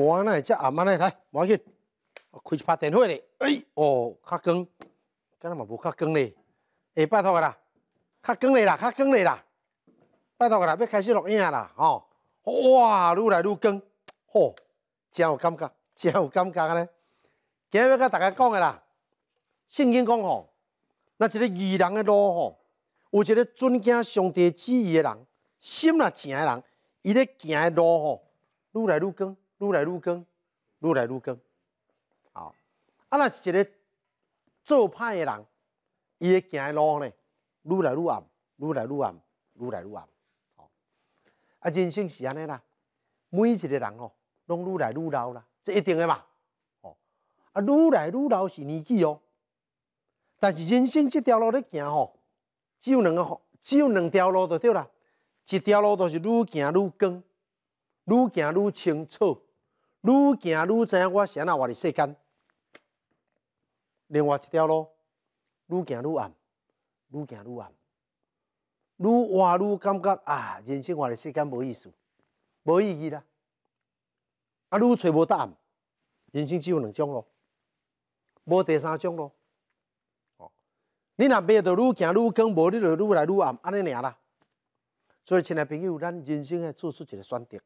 无我呢，只阿妈呢，来，无要紧，开一拍电话咧。哎，哦，较光，敢若嘛无较光咧。哎，拜托个啦，较光咧啦，较光咧啦，拜托个啦，要开始录影啦，吼，哇，愈来愈光，吼，真有感觉，真有感觉个咧。今日要甲大家讲个啦，圣经讲吼，那一个愚人个路吼，有一个尊敬上帝旨意个人心若情个人，伊咧行个路吼，愈来愈光。愈来愈光，愈来愈光。好。啊若是一个做歹的人，伊会行的路咧，愈来愈暗，愈来愈暗，愈来愈暗，好。啊人生是安尼啦，每一个人吼，拢愈来愈老啦，这一定的嘛，好。啊愈来愈老是年纪哦，但是人生这条路咧行吼，只有两个，只有两条路就对啦，一条路都是愈行愈光，愈行愈清楚。愈行愈影我安怎活的世间。另外一条路，愈行愈暗，愈行愈暗，愈活愈感觉啊，人生活的世间无意思，无意义啦。啊，愈找无答案，人生只有两种咯，无第三种咯。哦，你若变着愈行愈更无，你着愈来愈暗，安尼尔啦？所以，亲爱朋友，咱人生诶做出一个选择。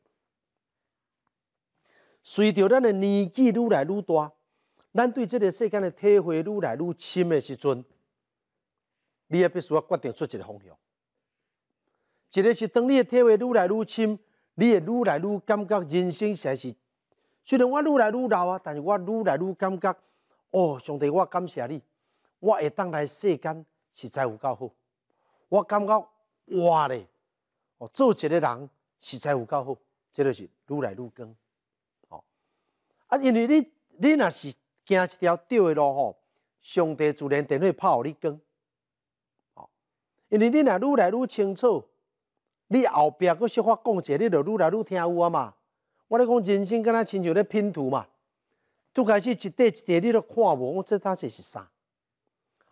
随着咱的年纪愈来愈大，咱对这个世间的体会愈来愈深的时阵，你也必须要决定出一个方向。一个是当你的体会愈来愈深，你会愈来愈感觉人生才是。虽然我愈来愈老啊，但是我愈来愈感觉，哦，上帝，我感谢你，我会当来世间是在有够好，我感觉，活着哦，做一个人是在有够好，这就是愈来愈光。啊，因为你你若是行一条对的路吼，上帝自然话会互你讲，哦，因为你若愈来愈清楚，你后壁佫说话讲者，你就愈来愈听有啊嘛。我咧讲人生敢若亲像咧拼图嘛，拄开始一块一块你都看无，这搭这是啥？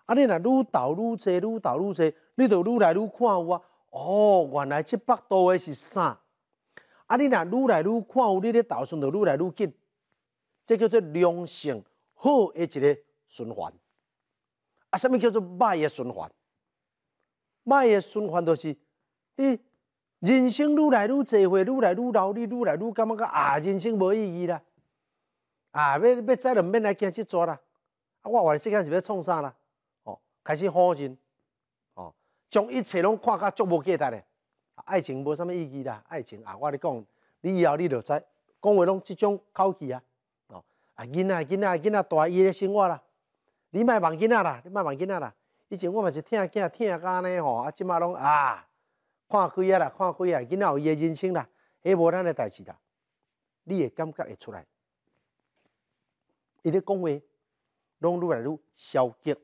啊，你若愈投愈侪，愈投愈侪，你就愈来愈看有啊。哦，原来即百多的是啥？啊，你若愈来愈看有，你咧投算就愈来愈紧。叫做良性好的一个循环，啊，什物叫做歹的循环？歹的循环就是你人生愈来愈侪岁，愈来愈老，你愈来愈感觉个啊，人生无意义啦！啊，要要再毋免来行这座啦！啊，我原来世间是要创啥啦？哦，开始好人哦，将一切拢看较足无价值嘞，爱情无什物意义啦，爱情啊，我咧讲，你以后你就知，讲话拢即种口气啊。囡仔、囡仔、囡仔，大伊诶生活啦，你莫望囡仔啦，你莫望囡仔啦。以前我嘛是疼囝仔、疼囝尼吼，啊，即嘛拢啊，看开啦，看开啊，囡仔有伊人生啦，迄无咱诶代志啦，你会感觉会出来。伊咧讲话，拢愈来愈消极，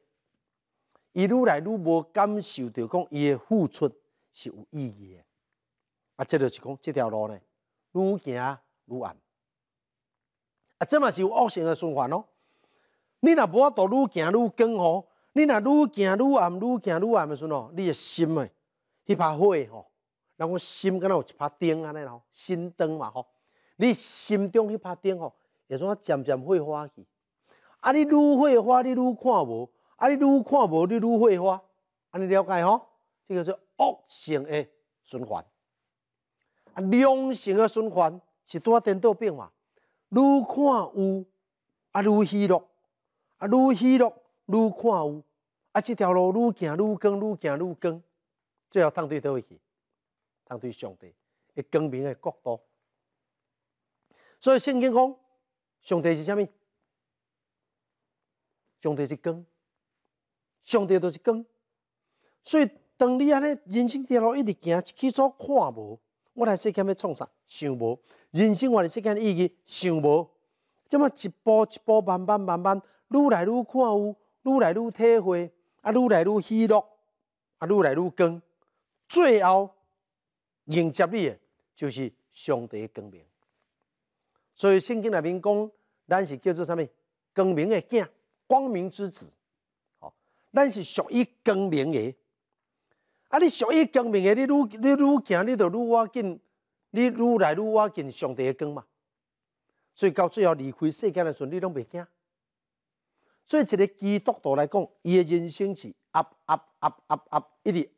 伊愈来愈无感受到讲伊付出是有意义诶啊，即就是讲即条路呢，愈行愈暗。啊，这嘛是有恶性的循环咯。你若无法度愈行愈紧吼，你若愈行愈暗，愈行愈暗时阵哦，你的心诶，迄拍火吼，人讲心敢若有一拍灯安尼哪心灯嘛吼。你心中迄拍灯吼，会怎啊渐渐火花去。啊，你愈火花，你愈看无；啊，你愈看无，你愈火花。啊，你了解吼？即叫做恶性的循环。啊，良性诶循环是多颠倒变嘛。愈看有，啊愈喜乐，啊愈喜乐愈看有，啊即条路愈行愈更愈行愈更，最后通对倒位去，通对上帝的光明的国度。所以圣经讲，上帝是虾物？上帝是光，上帝就是光。所以当你安尼人生这条路一直行，起初看无。我来世间要创啥？想无。人生我的世间意义想无。这么一步一步，慢慢慢慢，愈来愈看有，愈来愈体会，啊，愈来愈喜乐，啊，愈来愈光。最后迎接你的就是上帝光明。所以圣经内面讲，咱是叫做啥物？光明诶子，光明之子。哦，咱是属于光明诶。啊！你属于光明的，你愈你愈行，你就愈我近，你愈来愈我近上第一光嘛。所以到最后离开世间时阵，你拢袂惊。所以一个基督徒来讲，伊嘅人生是 up up up up up 一直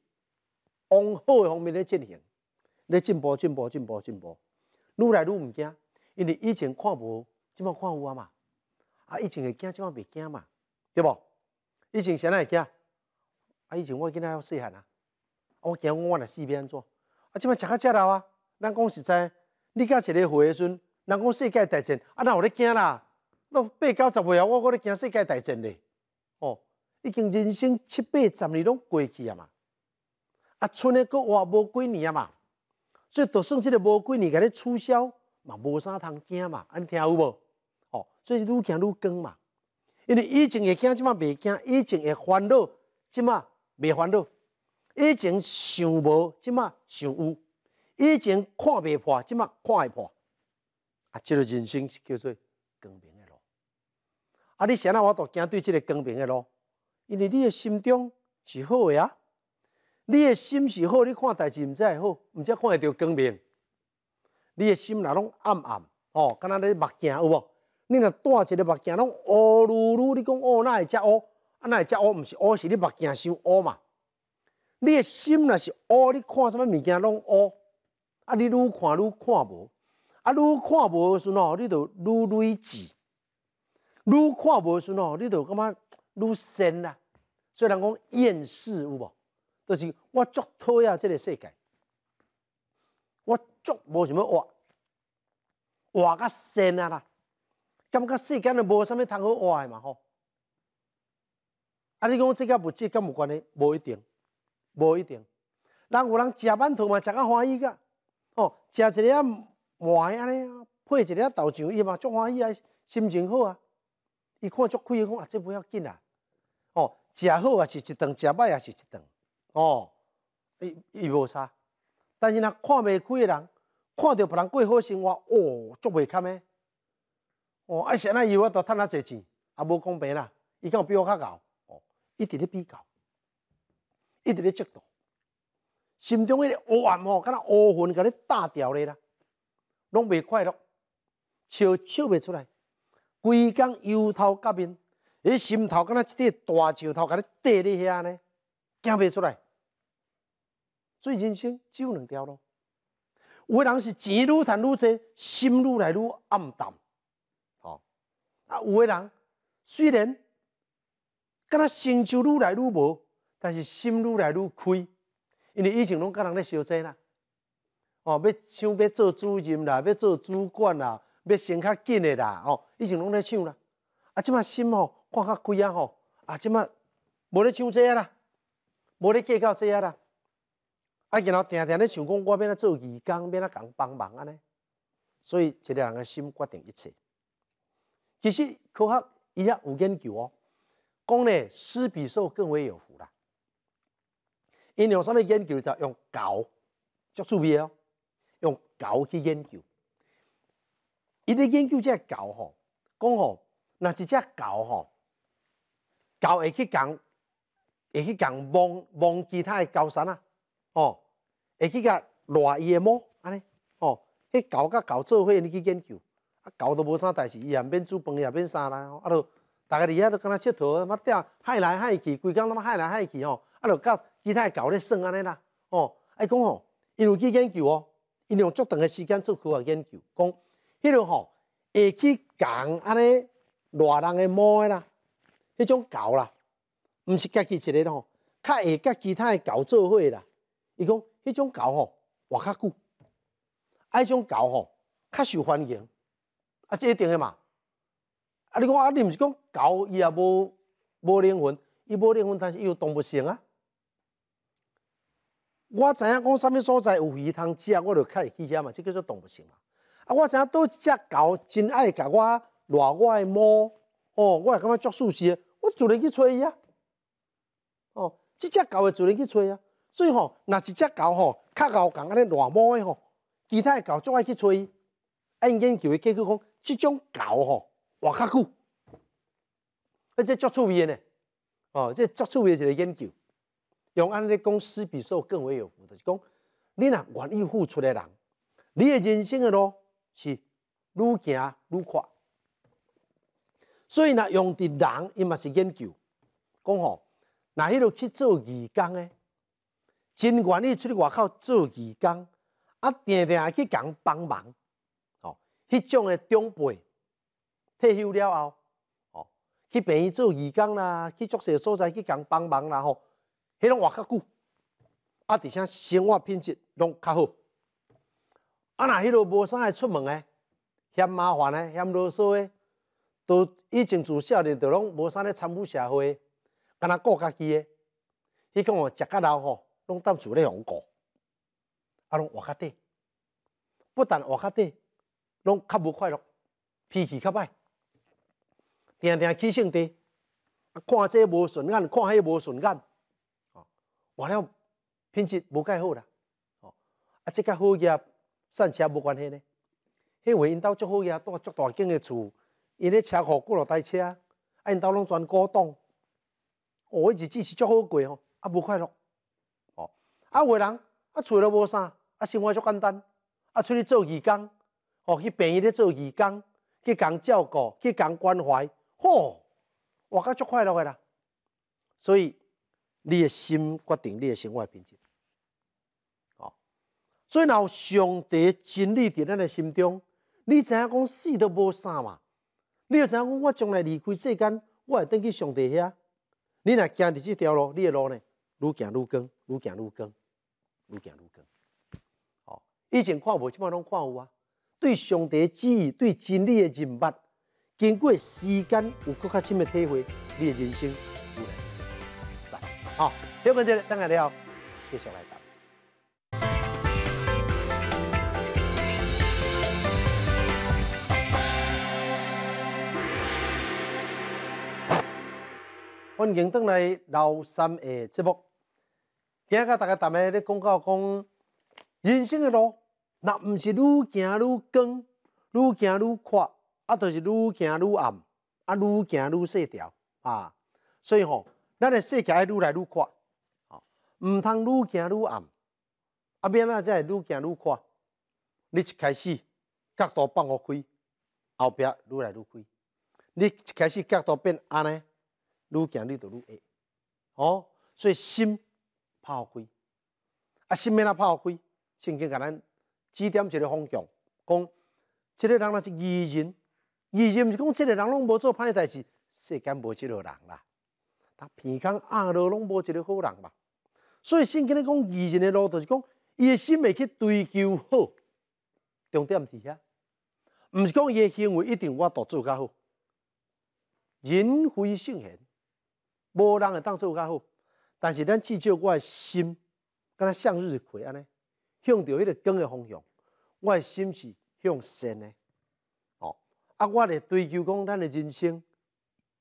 往好嘅方面咧进行，咧进步进步进步进步，愈来愈毋惊，因为以前看无，即阵看有啊嘛。啊，以前会惊，即阵袂惊嘛，对无？以前谁会惊？啊，以前我囡仔细汉啊。我今日我死要安怎？啊，即食吃啊老啊，咱讲实在，你甲一个回阵，人讲世界大战，啊，若有咧惊啦，都八九十啊，我我咧惊世界大战咧。哦，已经人生七八十年拢过去啊嘛，啊，剩诶个活无几年啊嘛，所以就算即个无几年，甲咧取消，嘛，无啥通惊嘛，安听有无？哦，所以愈惊愈光嘛，因为以前会惊，即摆袂惊，以前会烦恼，即摆袂烦恼。以前想无，即马想有；以前看袂破，即马看会破。啊，即个人生是叫做光明的路。啊，你现在我都惊对即个光明的路，因为你的心中是好的啊。你的心是好，你看代志毋知会好，毋只看会到光明。你的心若拢暗暗，吼，敢若咧目镜有无？你若戴一个目镜拢乌噜噜，你讲乌哪会遮乌？啊，哪会遮乌？毋是乌，是你目镜伤乌嘛？你的心若是乌，你看什物物件拢乌，啊，你愈看愈看无，啊，愈看无的时阵哦，你就愈累赘；愈看无的时阵哦，你就感觉愈剩啦。所以人讲厌世有无？就是我足讨厌即个世界，我足无想要活，活较剩啊啦！感觉世间都无啥物通好活的嘛吼。啊，你讲即个物质甲无关的，无一定。无一定，人有人食饭头嘛，食较欢喜个，哦，食一日糜安尼，配一日豆浆伊嘛足欢喜啊，心情好啊。伊看足开，伊讲啊，这不要紧啊。哦，食好也是一顿，食歹也是一顿，哦，伊伊无差。但是呐，看袂开的人，看到别人过好生活，哦，足袂堪诶，哦，啊，是安尼伊要多趁那侪钱，啊，无公平啦，伊敢有比我较敖，哦，一直咧比较。一直咧嫉妒，心中迄个黑暗，吼，敢若乌云甲你打掉咧啦，拢未快乐，笑笑未出来，规工忧头甲面，迄心头敢若一块大石头，甲你缀咧遐呢，惊未出来，所以人生有两条路，有个人是钱愈赚愈多，心愈来愈暗淡，吼啊，有个人虽然敢若成就愈来愈无。但是心愈来愈开，因为以前拢甲人咧相争啦，哦，要想要做主任啦，要做主管啦，要升较紧诶啦，哦，以前拢咧抢啦，啊，即马心哦，看较开啊吼，啊，即马无咧抢这啦，无咧计较这啦，啊，然后定定咧想讲我变做义工，要做共帮忙安尼，所以一个人诶心决定一切。其实科学伊也有研究哦，讲咧施比受更为有福啦。因用啥物研究就係用狗，做鼠皮啊，用狗去研究。伊咧研究即狗吼，讲吼，若只只狗吼，狗会去共会去共摸摸其他诶高山啊，哦，会去甲伊诶毛，安呢，哦，迄狗甲狗做夥去研究，啊狗都无啥代志，伊也免煮飯，也免啥啦，啊都大家伫遐都敢若佚佗，乜嘢啊，閪來去，规工都乜閪来閪去，吼，啊度甲。其他诶狗咧算安尼啦，哦，欸讲吼，伊有去研究哦，伊用足长诶时间做科学研究，讲迄种吼，会去共安尼偌人诶毛欸啦迄种狗啦，毋是家己一个吼，较会甲其他诶狗做伙啦，伊讲迄种狗吼活较久，啊迄种狗吼较受欢迎，啊这一定会嘛，啊你讲啊你毋是讲狗伊也无无灵魂，伊无灵魂但是伊有动物性啊。我知影讲啥物所在有鱼通食，我就较会去遐嘛，即叫做动物性嘛。啊，我知影倒一只狗真爱甲我乱我诶摸，哦，我也感觉足舒适，我自然去揣伊啊。哦，即只狗会自然去伊啊。所以吼，若一只狗吼，较贤讲安尼乱摸诶吼，其他诶狗足爱去揣伊。因研究诶结果讲，即种狗吼，活较久，啊，这足趣味咧哦，这足趣味一个研究。用安尼讲，施比受更为有福，就是讲，你若愿意付出的人，你的人生的路是愈行愈宽。所以呢，用的人伊嘛是研究，讲吼，那迄落去做义工诶，真愿意出去外口做义工，啊，定定去讲帮忙，吼，迄种的长辈退休了后，哦，去便日做义工啦，去足些所在去讲帮忙啦，吼。迄拢活较久，啊，而且生活品质拢较好。啊，那迄个无啥爱出门诶，嫌麻烦诶，嫌啰嗦诶，都以前住少年就拢无啥咧参与社会，干那顾家己诶。迄个哦，食较老吼，拢到处咧养狗，啊，拢活较短，不但活较短，拢较无快乐，脾气较歹，定定气性地，啊，看这无顺眼，看个无顺眼。完了，品质无介好啦，哦，啊，即个好业上车无关系呢。迄位因兜足好业，住足大间嘅厝，因咧车好过咯大车，啊，因兜拢全高档。哦，迄日子是足好过吼，啊，无快乐，哦，啊，有人啊，厝了无啥，啊，生活足简单，啊，出去做义工，哦，去病院咧做义工，去共照顾，去共关怀，嚯，我讲足快乐㗎啦，所以。你的心决定你的生活品质。哦，所以有上帝真理在咱的心中。你影讲死都无啥嘛？你要影讲我将来离开世间，我会登去上帝遐。你若行到这条路，你的路呢，越行越广，越行越广，越行越广。哦，以前看无，现在拢看有啊。对上帝之义，对真理的认识，经过时间有更较深的体会，你的人生。好，这完这，等下了，继续来欢迎登来老三的节目。今日大家台面咧讲告讲，人生的路，那不是愈行愈光，愈行愈阔，啊，都是愈行愈暗，啊，愈行愈细条啊，所以吼。咱诶世界愈来愈吼，毋通愈行愈暗，阿边才会愈行愈宽。你一开始角度放互开，后壁愈来愈开。你一开始角度变安尼，愈行你就愈暗。哦，所以心怕互开，啊心免啦怕互开，甚至甲咱指点一个方向，讲，这个人若是愚人，愚人毋是讲，即个人拢无做歹代志，世间无即落人啦。他皮康阿老拢无一个好人吧，所以圣经咧讲愚人的路，就是讲伊的心未去追求好，重点是遐，唔是讲伊的行为一定我当做较好，人非圣贤，无人会当做较好。但是咱至少我的心，敢若向日葵安尼，向着迄个光的方向，我的心是向善的。哦，啊，我咧追求讲咱的人生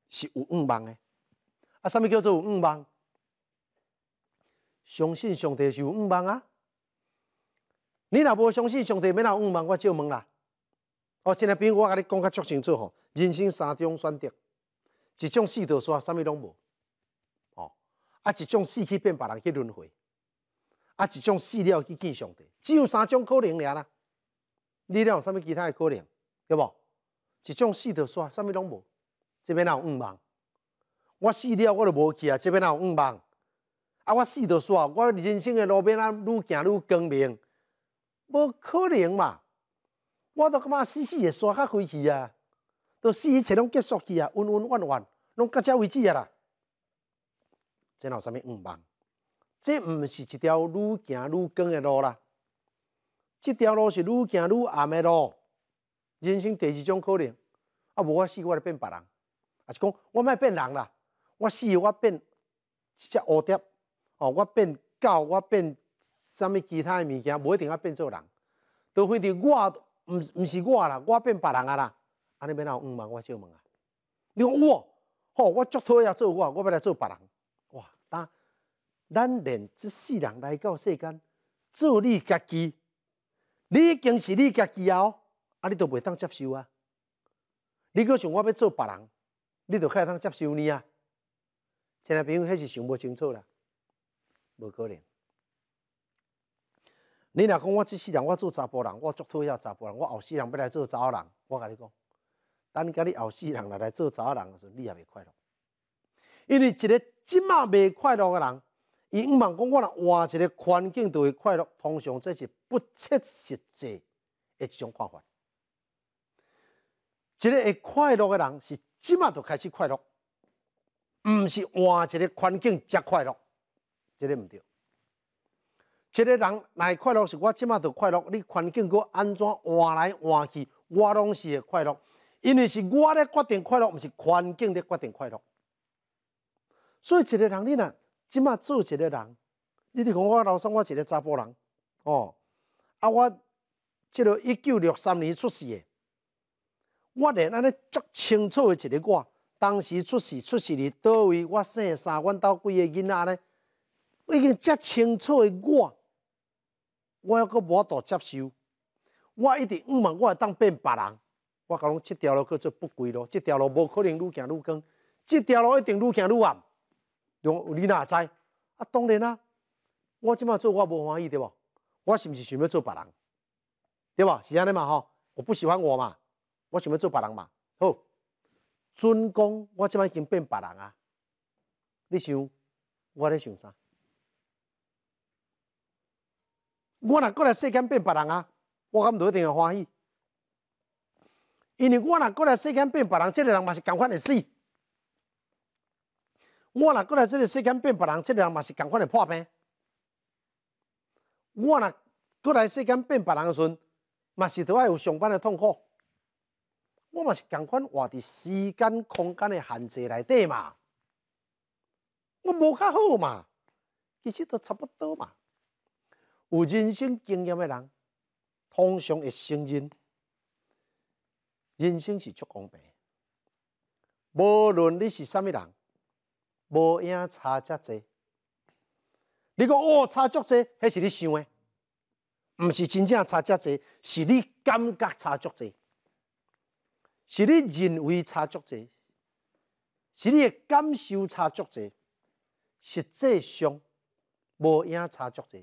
是有五望的。啊！什物叫做有五望？相信上帝是有五望啊？你若无相信上帝？没哪五望，我照问啦。哦，今日比友，我甲你讲较足清楚吼，人生三种选择，一种死掉，啥什么拢无；哦，啊一种死去变别人去轮回；啊一种死了去见上帝，只有三种可能啦。你了有啥物其他的可能？对无？一种死掉，啥什么拢无？这边哪有五望？我死了，我都无去啊！这边有五万，啊！我死都煞，我人生的路边啊，愈行愈光明，无可能嘛！我都感觉死死的煞较开去啊，都死一切拢结束去啊，稳稳稳稳，拢个只位置啊啦！哪有啥物五万？这毋是一条愈行愈光的路啦，这条路是愈行愈暗的路。人生第二种可能，啊，无我死我就变白人，啊，是讲我莫变人啦？我死我变一只蝴蝶，哦，我变狗，我变什么其他诶物件，不一定要变做人。除非得我，毋是我啦，我变别人啊啦。安尼要哪有五万？我借问啊。你我，吼，我脚讨也做我，我要来做别人。哇，当咱连即世人来到世间，做你家己，你已经是你家己啊，啊，你都袂当接受啊。你阁想我要做别人，你都可以当接受你啊。亲在朋友迄是想无清楚啦，无可能。你若讲我即世人，我做查甫人，我足讨厌查甫人。我后世人要来做查某人，我甲你讲，等甲你后世人来来做查某人的时候，你也袂快乐。因为一个即马袂快乐的人，伊毋茫讲我若换一个环境就会快乐，通常这是不切实际的一种看法。一个会快乐的人是即马就开始快乐。毋是换一个环境则快乐，即个毋对。一个人来快乐是我即马就快乐，你环境阁安怎换来换去，我拢是会快乐。因为是我咧决定快乐，毋是环境咧决定快乐。所以一个人，你若即马做一个人，你讲我老生，我一个查甫人，哦，啊，我即个一九六三年出世，我连安尼足清楚的一个我。当时出事，出事伫倒位，我生三阮兜几个囡仔呢？我已经遮清楚的，我我要无法度接受，我一直毋嘛，我会当变别人。我讲讲这条路叫做不归路，即条路无可能愈行愈光，即条路一定愈行愈暗。用囡哪也知，啊当然啊，我即马做我无欢喜对无？我是毋是想要做别人？对无？是安尼嘛吼？我不喜欢我嘛，我想要做别人嘛，吼。尊公，我即摆已经变别人啊！你想，我咧想啥？我若过来世间变别人啊，我敢唔一定会欢喜。因为我若过来世间变别人，这个人嘛是共款会死。我若过来即个世间变别人，这个人嘛是共款会破病。我若过来世间变别人时，阵，嘛是都爱有上班的痛苦。我嘛是共款活伫时间空间嘅限制内底嘛，我无较好嘛，其实都差不多嘛。有人生经验嘅人，通常会承认，人生是足公平，无论你是啥物人，无影差遮济。你讲哦差足济，迄是你想诶，毋是真正差遮济，是你感觉差足济。是你认为差足大，是你诶感受差足大，实际上无影差足大。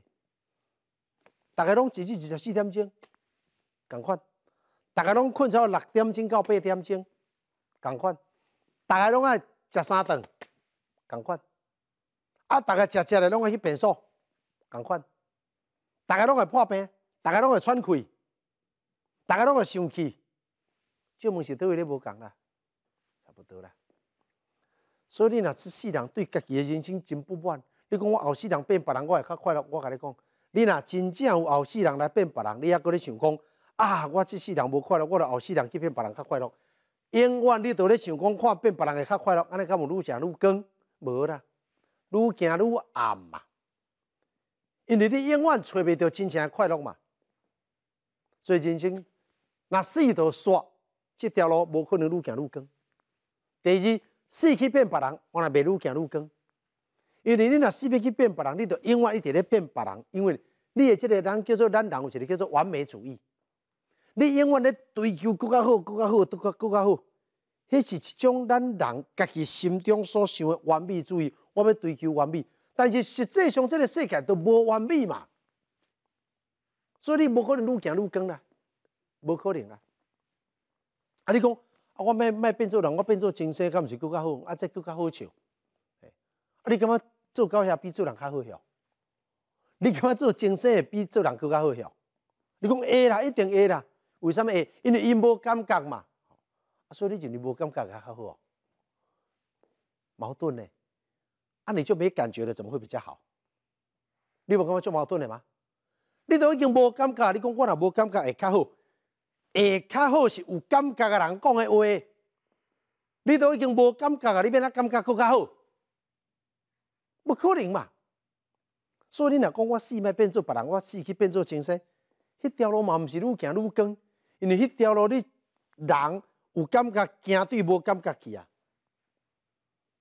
大家拢一日二十四点钟，共款；大家拢困到六点钟到八点钟，共款；大家拢爱食三顿，共款；啊，大家食食咧，拢爱去便所，共款；大家拢爱破病，大家拢爱喘气，大家拢爱生气。这问是到位咧无讲啦，差不多啦。所以你若即世人对家己诶人生真不满，你讲我后世人变别人，我会较快乐。我甲你讲，你若真正有后世人来变别人，你还佫咧想讲啊，我即世人无快乐，我着后世人去变别人较快乐。永远你都咧想讲看变别人会较快乐，安尼佮无愈行愈更无啦，愈行愈暗嘛。因为你永远找袂到真正诶快乐嘛。所以人生，若四都煞。这条路无可能愈行愈光。第二，死去变别人，我来未愈行愈光。因为你若死去去变别人，你就永远一伫咧变别人，因为你的这个人叫做咱人有一个叫做完美主义，你永远咧追求更加好、更加好、更加更加好，迄是一种咱人家己心中所想的完美主义。我要追求完美，但是实际上这个世界都无完美嘛，所以你无可能愈行愈光啦，无可能啦。啊！你讲啊，我卖卖变做人，我变做精神，敢毋是更较好？啊，这更较好笑。啊，你感觉做到遐比做人较好笑？你感觉做精神也比做人更较好笑？你讲会啦，一定会啦。为什么会？因为伊无感觉嘛，啊，所以你就无感觉还较好。矛盾呢？啊，你就没感觉了，怎么会比较好？你无感觉做矛盾了吗？你都已经无感觉，你讲我若无感觉会较好。诶，较好是有感觉嘅人讲嘅话，你都已经无感觉啊！你变哪感觉佫较好？不可能嘛！所以你若讲我死咪变做别人，我死去变做精神，迄条路嘛毋是愈行愈光，因为迄条路你人有感觉，惊对无感觉去啊！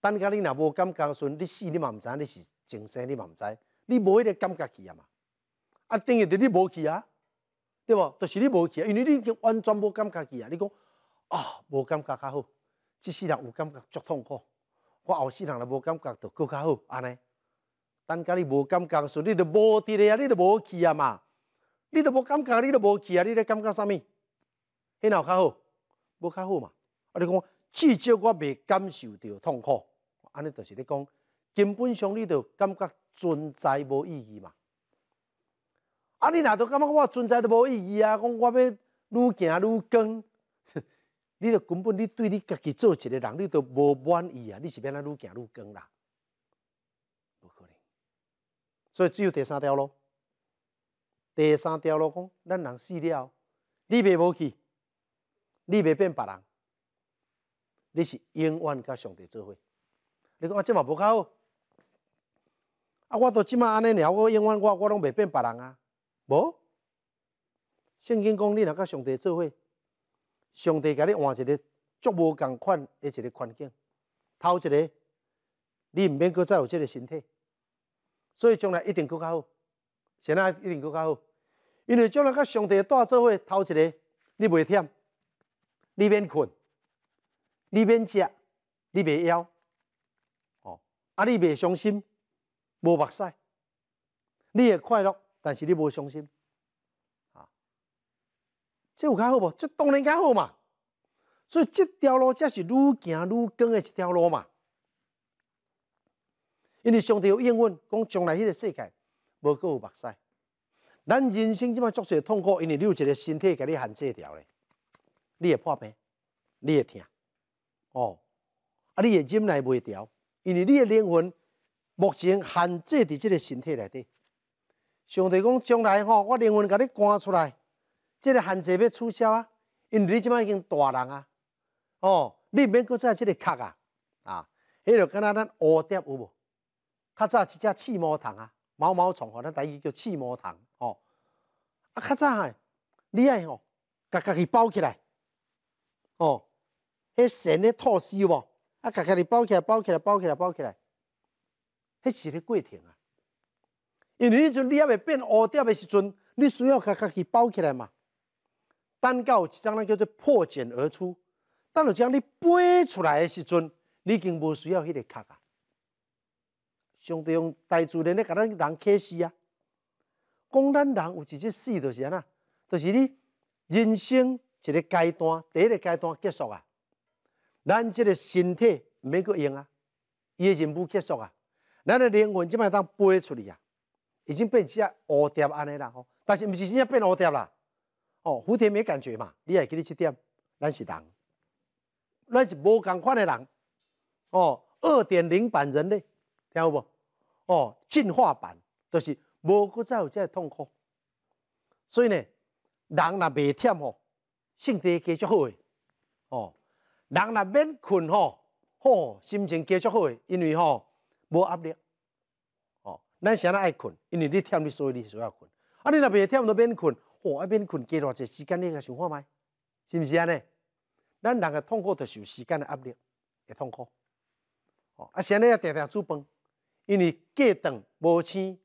等下你若无感觉嘅时阵，你死你嘛毋知你是精神，你嘛毋知，你无迄个感觉去啊嘛！啊，等于就你无去啊！对无？就是你无去啊，因为你已经完全无感觉去啊。你讲啊，无感觉较好，即世人有感觉足痛苦，我后世人若无感觉著够较好，安尼。但家你无感觉，时以你就无咧啊，你就无去啊嘛。你就无感觉，你就无去啊，你咧感觉啥物？头有较好，无较好嘛。啊，你讲至少我未感受到痛苦，安尼就是你讲，根本上你就感觉存在无意义嘛。啊！你若都感觉我存在都无意义啊！讲我要愈行愈更，你都根本你对你家己做一个人，你都无满意啊！你是变来愈行愈更啦，无可能！所以只有第三条咯。第三条咯，讲咱人死了，你袂无去，你袂变别人，你是永远甲上帝做伙。你讲阿即嘛无好。啊！我到即马安尼了，我永远我我拢袂变别人啊！无，圣经讲，你若甲上帝做伙，上帝甲你换一个足无共款的一个环境，头一个，你毋免阁在乎即个身体，所以将来一定阁较好，现在一定阁较好，因为将来甲上帝带做伙，头一个，你袂忝，你免困，你免食，你袂枵，哦，啊你袂伤心，无目屎，你会快乐。但是你无相信，啊？这有较好无？这当然较好嘛。所以这条路才是愈行愈光的一条路嘛。因为上帝有应允，讲将来迄个世界无够有目屎。咱人生即嘛着实痛苦，因为有一个身体给你限制条咧。你会破病，你会疼，哦，啊你会忍耐唔会因为你的灵魂目前限制伫这个身体内底。上帝讲将来吼，我灵魂甲你赶出来，这个限制要取消啊！因为你即摆已经大人啊，哦，你免搁再即个壳啊啊！迄条敢若咱蝴蝶有无？较早一只赤毛虫啊，毛毛虫吼，咱台语叫赤毛虫吼。啊，较早哎，厉爱吼，甲家己包起来，哦，迄神迄吐丝无？啊，甲家己包起来，包起来，包起来，包起来，迄是阵过程啊！因为迄阵你要变乌掉的时阵，你需要靠家去包起来嘛。等糕有一张那叫做破茧而出。当你将你背出来的时候，你已经不需要迄个壳啊。相对用大自然的咱人开始啊。讲咱人有一件死，就是哪，就是你人生一个阶段，第一个阶段结束啊。咱这个身体免阁用啊，伊也任务结束啊。咱的灵魂即卖当背出去啊。已经变只蝴蝶安尼啦，但是毋是真正变蝴蝶啦，哦，蝴蝶没感觉嘛，你也给你吃点，咱是人，咱是无共款嘅人，哦，二点零版人类，听有无？哦，进化版，就是无搁再有遮痛苦，所以呢，人若未忝吼，身体感觉好嘅，哦，人若免困吼，吼，心情感觉好嘅，因为吼无压力。咱现在爱困，因为你听你所以你想要困。啊，你若袂忝，听免到边困，哦，一边困加偌济时间，你该想看咪？是毋是安尼？咱两个痛苦是受时间的压力，会痛苦。哦，啊，现在要常常煮饭，因为隔顿无钱，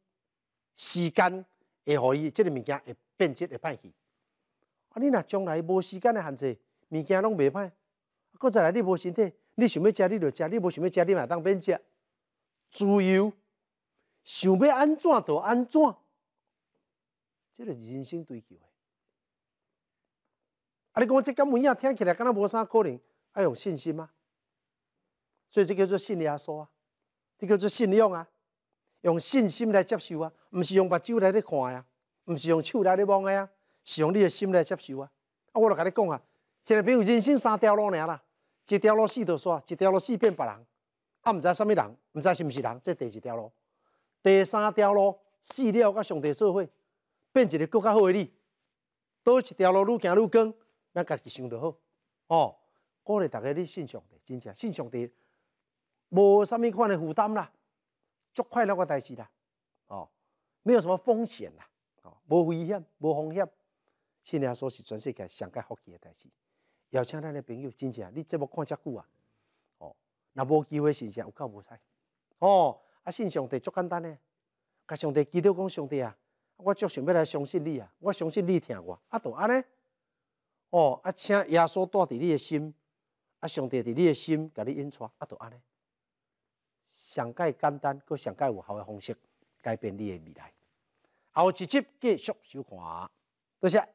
时间会互伊，即个物件会变质会歹去。啊，你若将来无时间的限制，物件拢袂歹。搁再来你无身体，你想要食你就食，你无想要食你嘛当变食，自由。想要安怎就安怎，这是人生追求的。啊！你讲这个物件听起来，敢那无啥可能？还有信心啊。所以这叫做信耶稣啊，这叫做信仰啊，用信心来接受啊，毋是用目睭来咧看啊，毋是用手来咧望是用你的心来接受啊。啊，我著跟你讲啊，即里比如人生三条路尔啦，一条路四就书，一条路四变别人，啊，毋知啥物人，毋知是毋是人，这第二条路？第三条路，死了甲上帝社会，变一个更加好诶！你，多一条路，愈行愈更，咱家己想就好。哦，鼓励大家你信上帝，真正信上帝，无啥物款诶负担啦，足快乐个代志啦。哦，没有什么风险啦。哦，无危险，无风险。信耶稣是全世界上盖福气诶代志，邀请咱诶朋友，真正你节目看遮久啊。哦，那无机会是正，有够无彩。哦。啊，信上帝足简单嘞，甲上帝祈祷讲上帝啊，我足想要来相信你啊，我相信你听我，啊都安尼，哦，啊请耶稣带伫你诶心，啊上帝伫你诶心，甲你印出，啊都安尼，上解简单，佮上解有效诶方式，改变你诶未来，后一集继续收看，多谢。